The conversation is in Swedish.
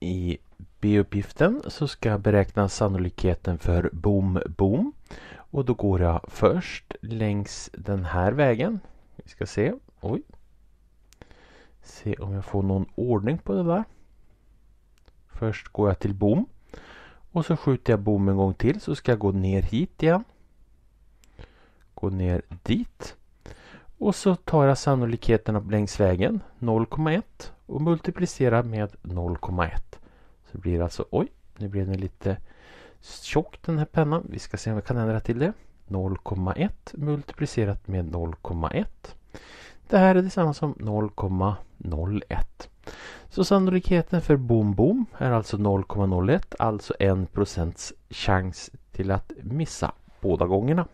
I B-uppgiften så ska jag beräkna sannolikheten för bom bom och då går jag först längs den här vägen. Vi ska se. Oj. Se om jag får någon ordning på det där. Först går jag till bom och så skjuter jag bom en gång till så ska jag gå ner hit igen. Gå ner dit och så tar jag sannolikheterna längs vägen 0,1 och multiplicerar med 0,1. Så det blir alltså, oj, nu blev den lite tjock den här pennan. Vi ska se om vi kan ändra till det. 0,1 multiplicerat med 0,1. Det här är detsamma som 0,01. Så sannolikheten för bom, bom är alltså 0,01, alltså 1 chans till att missa båda gångerna.